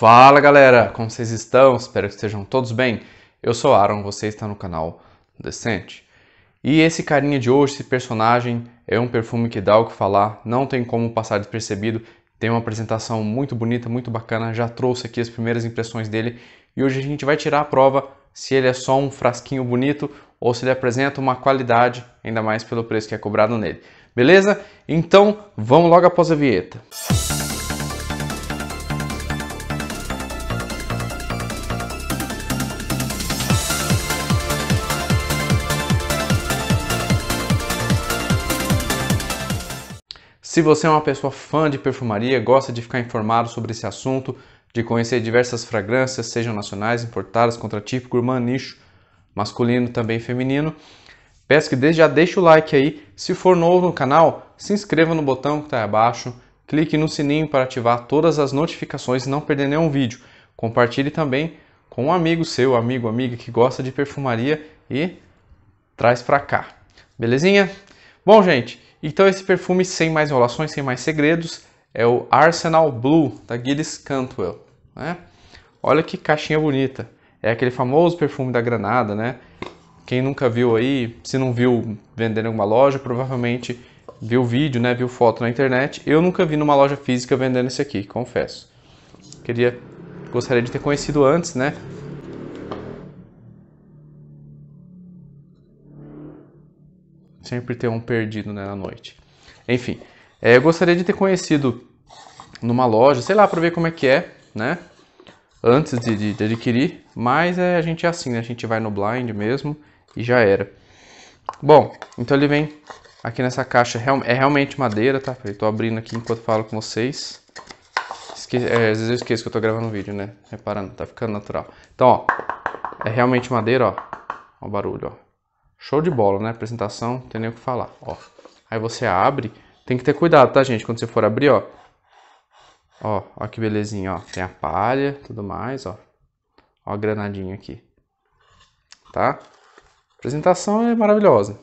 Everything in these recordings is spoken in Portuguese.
Fala galera, como vocês estão? Espero que estejam todos bem. Eu sou Aaron, você está no canal Decente. E esse carinha de hoje, esse personagem, é um perfume que dá o que falar, não tem como passar despercebido. Tem uma apresentação muito bonita, muito bacana. Já trouxe aqui as primeiras impressões dele e hoje a gente vai tirar a prova se ele é só um frasquinho bonito ou se ele apresenta uma qualidade, ainda mais pelo preço que é cobrado nele. Beleza? Então vamos logo após a vinheta. Música Se você é uma pessoa fã de perfumaria, gosta de ficar informado sobre esse assunto, de conhecer diversas fragrâncias, sejam nacionais, importadas, contra-típico, gourmand, nicho, masculino também feminino, peço que desde já deixe o like aí. Se for novo no canal, se inscreva no botão que está aí abaixo, clique no sininho para ativar todas as notificações e não perder nenhum vídeo. Compartilhe também com um amigo seu, amigo, amiga que gosta de perfumaria e traz para cá. Belezinha? Bom, gente, então esse perfume sem mais enrolações, sem mais segredos, é o Arsenal Blue da Gilles Cantwell. Né? Olha que caixinha bonita. É aquele famoso perfume da Granada, né? Quem nunca viu aí, se não viu vendendo em alguma loja, provavelmente viu vídeo, né? Viu foto na internet. Eu nunca vi numa loja física vendendo esse aqui, confesso. Queria, gostaria de ter conhecido antes, né? sempre ter um perdido né, na noite. Enfim, é, eu gostaria de ter conhecido numa loja, sei lá, para ver como é que é, né? Antes de, de, de adquirir, mas é, a gente é assim, né? A gente vai no blind mesmo e já era. Bom, então ele vem aqui nessa caixa, é, é realmente madeira, tá? Eu tô abrindo aqui enquanto falo com vocês. Esque... É, às vezes eu esqueço que eu tô gravando um vídeo, né? Reparando, tá ficando natural. Então, ó, é realmente madeira, ó. Ó o barulho, ó. Show de bola, né? Apresentação, tem nem o que falar, ó. Aí você abre, tem que ter cuidado, tá, gente? Quando você for abrir, ó. Ó, ó que belezinha, ó. Tem a palha, tudo mais, ó. Ó a granadinha aqui. Tá? apresentação é maravilhosa.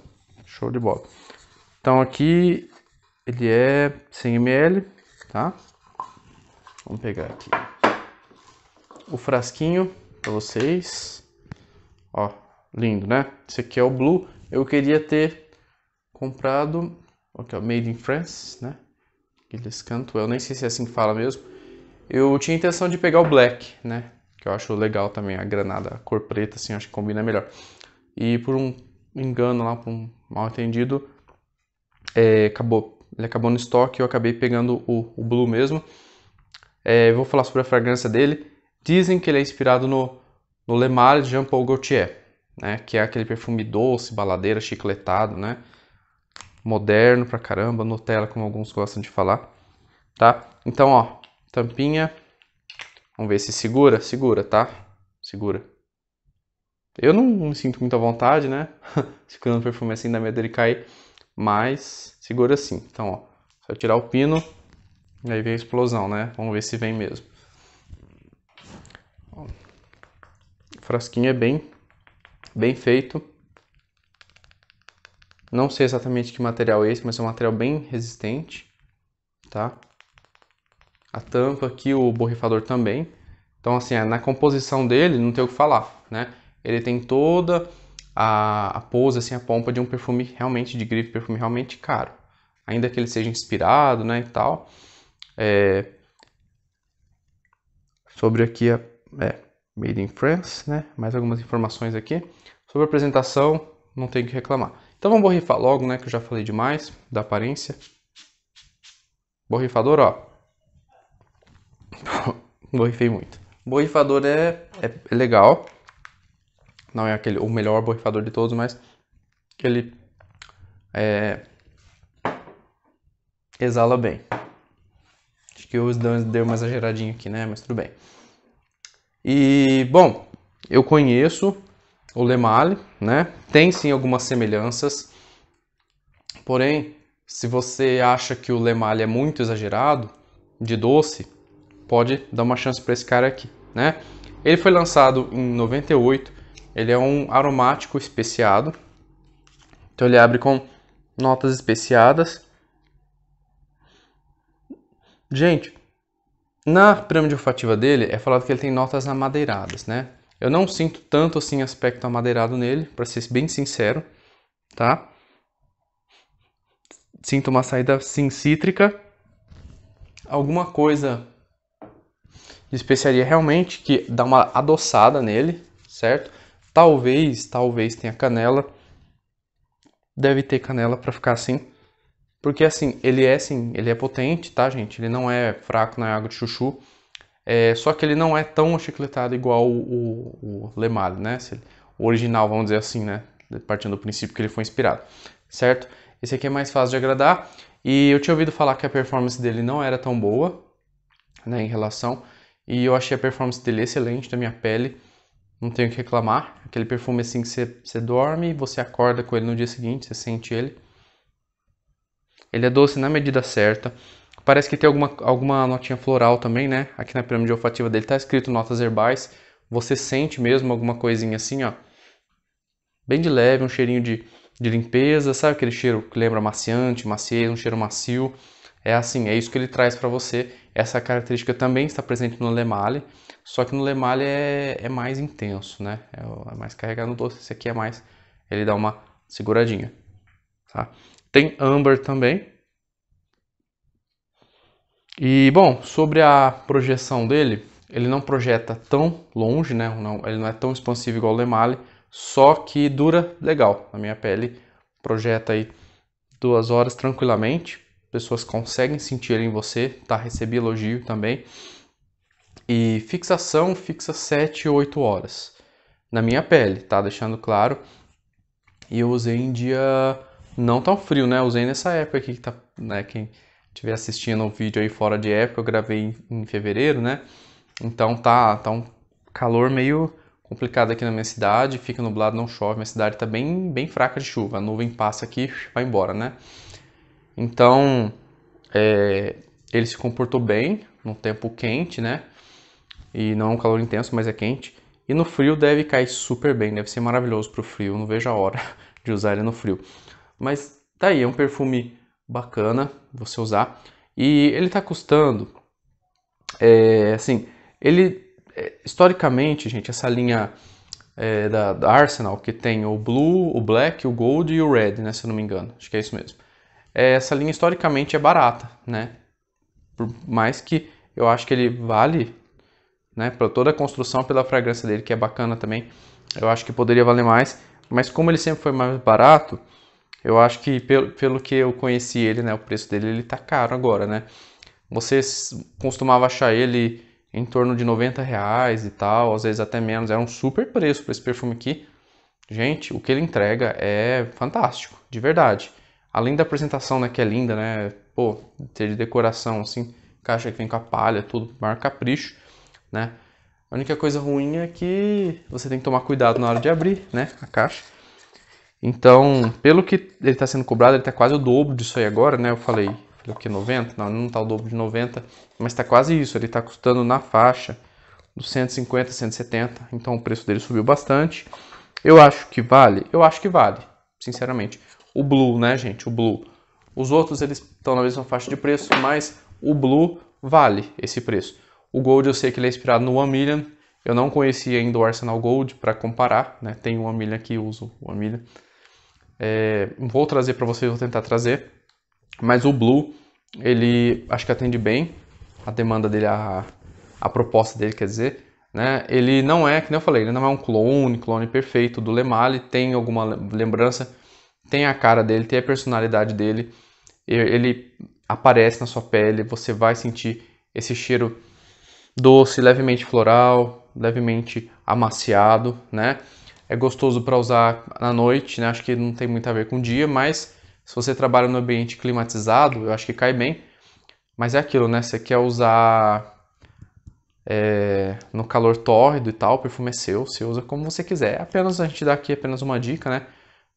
Show de bola. Então aqui ele é 100 ml, tá? Vamos pegar aqui o frasquinho para vocês. Ó, Lindo, né? Esse aqui é o Blue. Eu queria ter comprado. Aqui, ó, Made in France, né? Eles cantam. Eu nem sei se é assim que fala mesmo. Eu tinha intenção de pegar o Black, né? Que eu acho legal também a granada, a cor preta, assim, acho que combina melhor. E por um engano lá, por um mal entendido, é, acabou. Ele acabou no estoque, eu acabei pegando o, o Blue mesmo. É, vou falar sobre a fragrância dele. Dizem que ele é inspirado no, no Le Male de Jean Paul Gaultier né? Que é aquele perfume doce, baladeira, chicletado, né? Moderno pra caramba, Nutella, como alguns gostam de falar, tá? Então, ó, tampinha. Vamos ver se segura, segura, tá? Segura. Eu não me sinto muita vontade, né? Segurando o perfume assim, dá medo dele cair. Mas segura assim. Então, ó, só tirar o pino. E aí vem a explosão, né? Vamos ver se vem mesmo. O frasquinho é bem bem feito. Não sei exatamente que material é esse, mas é um material bem resistente, tá? A tampa aqui, o borrifador também. Então, assim, é, na composição dele, não tem o que falar, né? Ele tem toda a, a pose, assim, a pompa de um perfume realmente de grife, perfume realmente caro. Ainda que ele seja inspirado, né, e tal. É... Sobre aqui, a... é. Made in France, né? Mais algumas informações aqui. Sobre a apresentação, não tenho que reclamar. Então vamos borrifar logo, né? Que eu já falei demais da aparência. Borrifador, ó. Borrifei muito. Borrifador é, é, é legal. Não é aquele o melhor borrifador de todos, mas ele é, exala bem. Acho que eu deu uma exageradinha aqui, né? Mas tudo bem. E, bom, eu conheço o Lemale, né? Tem sim algumas semelhanças. Porém, se você acha que o Lemale é muito exagerado, de doce, pode dar uma chance para esse cara aqui, né? Ele foi lançado em 98, ele é um aromático especiado. Então ele abre com notas especiadas. Gente, na pirâmide olfativa dele é falado que ele tem notas amadeiradas, né? Eu não sinto tanto assim aspecto amadeirado nele, para ser bem sincero, tá? Sinto uma saída sim cítrica, alguma coisa de especiaria realmente que dá uma adoçada nele, certo? Talvez, talvez tenha canela. Deve ter canela para ficar assim. Porque assim, ele é sim, ele é potente, tá, gente? Ele não é fraco na é água de chuchu. É, só que ele não é tão chicletado igual o, o, o Lemal, né? o original, vamos dizer assim, né? Partindo do princípio que ele foi inspirado, certo? Esse aqui é mais fácil de agradar. E eu tinha ouvido falar que a performance dele não era tão boa, né? Em relação. E eu achei a performance dele excelente da minha pele. Não tenho o que reclamar. Aquele perfume assim que você, você dorme, você acorda com ele no dia seguinte, você sente ele ele é doce na medida certa. Parece que tem alguma, alguma notinha floral também, né? Aqui na pirâmide olfativa dele tá escrito notas herbais. Você sente mesmo alguma coisinha assim, ó. Bem de leve, um cheirinho de, de limpeza, sabe aquele cheiro que lembra maciante, maciez, um cheiro macio. É assim, é isso que ele traz para você. Essa característica também está presente no Lemale, só que no Lemale é, é mais intenso, né? É, é mais carregado no doce. Esse aqui é mais, ele dá uma seguradinha, tá? Tem Amber também. E bom, sobre a projeção dele, ele não projeta tão longe, né? Não, ele não é tão expansivo igual o Lemale, só que dura legal. Na minha pele projeta aí duas horas tranquilamente. Pessoas conseguem sentir em você, tá? Recebi elogio também. E fixação fixa 7 8 horas na minha pele, tá? Deixando claro. E eu usei em dia não tão frio, né? Usei nessa época aqui que tá, né? Quem estiver assistindo o vídeo aí fora de época, eu gravei em, fevereiro, né? Então tá, tá um calor meio complicado aqui na minha cidade, fica nublado, não chove, minha cidade tá bem, bem fraca de chuva, a nuvem passa aqui, vai embora, né? Então, é, ele se comportou bem num tempo quente, né? E não é um calor intenso, mas é quente. E no frio deve cair super bem, deve ser maravilhoso pro frio, não vejo a hora de usar ele no frio. Mas tá aí, é um perfume bacana você usar. E ele tá custando, é, assim, ele é, historicamente, gente, essa linha é, da, da, Arsenal que tem o Blue, o Black, o Gold e o Red, né? Se eu não me engano, acho que é isso mesmo. É, essa linha historicamente é barata, né? Por mais que eu acho que ele vale, né? Para toda a construção, pela fragrância dele que é bacana também, eu acho que poderia valer mais. Mas como ele sempre foi mais barato, eu acho que pelo, pelo que eu conheci ele, né, o preço dele ele tá caro agora, né? Você costumava achar ele em torno de 90 reais e tal, às vezes até menos. Era é um super preço para esse perfume aqui. Gente, o que ele entrega é fantástico, de verdade. Além da apresentação, né, que é linda, né? Pô, ter de decoração, assim, caixa que vem com a palha, tudo, maior capricho, né? A única coisa ruim é que você tem que tomar cuidado na hora de abrir, né, a caixa então, pelo que ele está sendo cobrado, ele está quase o dobro disso aí agora, né? Eu falei, falei o que, 90? Não, não está o dobro de 90, mas está quase isso. Ele está custando na faixa dos 150, 170. Então, o preço dele subiu bastante. Eu acho que vale? Eu acho que vale, sinceramente. O Blue, né, gente? O Blue. Os outros, eles estão na mesma faixa de preço, mas o Blue vale esse preço. O Gold, eu sei que ele é inspirado no One Million. Eu não conhecia ainda o Arsenal Gold para comparar, né? Tem o One Million aqui, uso o One Million é, vou trazer para vocês, vou tentar trazer. Mas o Blue, ele acho que atende bem a demanda dele, a, a proposta dele, quer dizer. Né? Ele não é, que eu falei, ele não é um clone, clone perfeito do Lemale, tem alguma lembrança, tem a cara dele, tem a personalidade dele, ele aparece na sua pele, você vai sentir esse cheiro doce, levemente floral, levemente amaciado, né? é gostoso para usar na noite, né? Acho que não tem muito a ver com o dia, mas se você trabalha no ambiente climatizado, eu acho que cai bem. Mas é aquilo, né? Você quer usar é, no calor tórrido e tal, o perfume é seu, você usa como você quiser. É apenas a gente dá aqui apenas uma dica, né?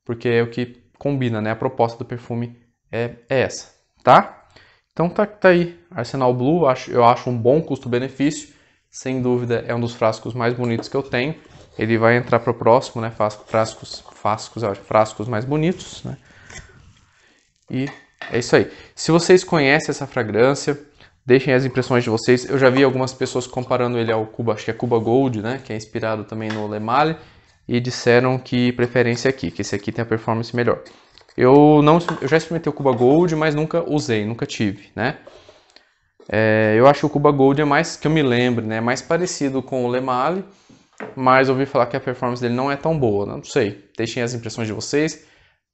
Porque é o que combina, né? A proposta do perfume é, é essa, tá? Então tá, tá aí, Arsenal Blue, acho, eu acho um bom custo-benefício. Sem dúvida, é um dos frascos mais bonitos que eu tenho ele vai entrar para o próximo, né? Frascos, frascos, frascos mais bonitos, né? E é isso aí. Se vocês conhecem essa fragrância, deixem as impressões de vocês. Eu já vi algumas pessoas comparando ele ao Cuba, acho que é Cuba Gold, né? Que é inspirado também no Le Male. E disseram que preferência é aqui, que esse aqui tem a performance melhor. Eu não, eu já experimentei o Cuba Gold, mas nunca usei, nunca tive, né? É, eu acho que o Cuba Gold é mais, que eu me lembro, né? É mais parecido com o Le Male mas ouvi falar que a performance dele não é tão boa. Né? Não sei. Deixem as impressões de vocês.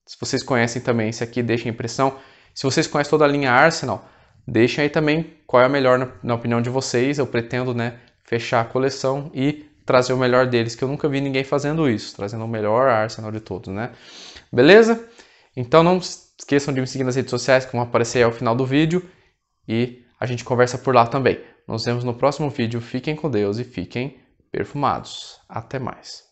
Se vocês conhecem também esse aqui, deixem a impressão. Se vocês conhecem toda a linha Arsenal, deixem aí também qual é a melhor na, opinião de vocês. Eu pretendo né, fechar a coleção e trazer o melhor deles, que eu nunca vi ninguém fazendo isso, trazendo o melhor Arsenal de todos, né? Beleza? Então não esqueçam de me seguir nas redes sociais, que vão aparecer aí ao final do vídeo, e a gente conversa por lá também. Nos vemos no próximo vídeo. Fiquem com Deus e fiquem perfumados. Até mais.